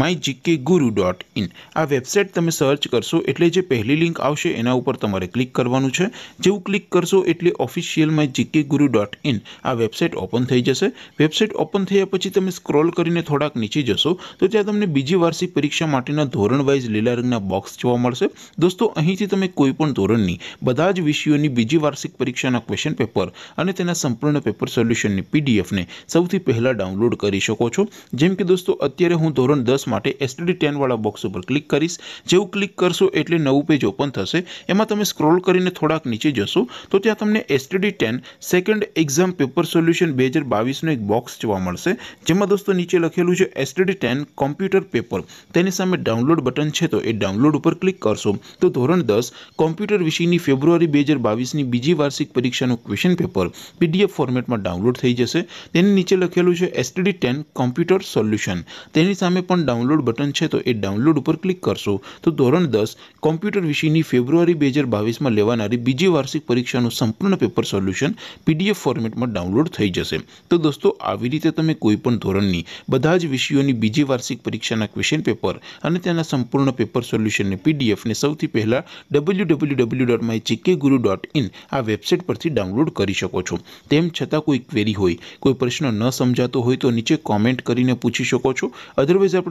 mygkguru.in આ website તમે search કરશો એટલે જે પહેલી લિંક આવશે એના ઉપર તમારે ક્લિક કરવાનું છે જેવું ક્લિક કરશો એટલે ઓફિશિયલ mygkguru.in આ વેબસાઈટ ઓપન થઈ જશે વેબસાઈટ ઓપન થઈયા પછી તમે સ્ક્રોલ કરીને થોડાક નીચે જશો તો ત્યાં તમને બીજી વાર્ષિક પરીક્ષા માટેનો ધોરણ વાઇઝ લેલરંગના બોક્સ જોવા મળશે દોસ્તો અહીંથી તમે કોઈ પણ ધોરણની બધા જ વિષયોની બીજી વાર્ષિક પરીક્ષાના ક્વેશ્ચન પેપર અને તેના સંપૂર્ણ પેપર સોલ્યુશનની પીડીએફ ને સૌથી પહેલા ડાઉનલોડ કરી શકો છો જેમ કે દોસ્તો અત્યારે હું ધોરણ 12 માટે STD 10 વાળો બોક્સ ઉપર ક્લિક કરિસ જેવું ક્લિક કરશો એટલે નવું પેજ ઓપન થશે એમાં તમે સ્ક્રોલ કરીને થોડાક નીચે જશો તો ત્યાં તમને STD 10 second exam paper solution 2022 નો એક બોક્સ જોવા મળશે જેમાં દોસ્તો નીચે લખેલું છે STD 10 કમ્પ્યુટર પેપર તેની સામે ડાઉનલોડ બટન છે તો એ ડાઉનલોડ ઉપર ક્લિક કરશો તો ધોરણ 10 કમ્પ્યુટર વિષયની ફેબ્રુઆરી 2022 ની બીજી વાર્ષિક પરીક્ષા નું ક્વેશ્ચન પેપર PDF ફોર્મેટમાં ડાઉનલોડ થઈ જશે તેની નીચે લખેલું છે STD 10 કમ્પ્યુટર સોલ્યુશન તેની સામે ડાઉનલોડ બટન છે તો એ ડાઉનલોડ ઉપર ક્લિક કરશો તો ધોરણ 10 કોમ્પ્યુટર વિષયની ફેબ્રુઆરી 2022 માં લેવાનાર બીજી વાર્ષિક પરીક્ષાનું સંપૂર્ણ પેપર સોલ્યુશન પીડીએફ ફોર્મેટમાં ડાઉનલોડ થઈ જશે તો દોસ્તો આવી રીતે તમે કોઈ પણ ધોરણની બધા જ વિષયોની બીજી વાર્ષિક પરીક્ષાના ક્વેશ્ચન પેપર અને તેના સંપૂર્ણ પેપર સોલ્યુશનને પીડીએફ ને સૌથી પહેલા www.mygkguru.in આ વેબસાઈટ પરથી ડાઉનલોડ કરી શકો છો તેમ છતાં કોઈ ક્વેરી હોય કોઈ પ્રશ્ન ન સમજાતો હોય તો નીચે કમેન્ટ કરીને પૂછી શકો છો અધરવાઇઝ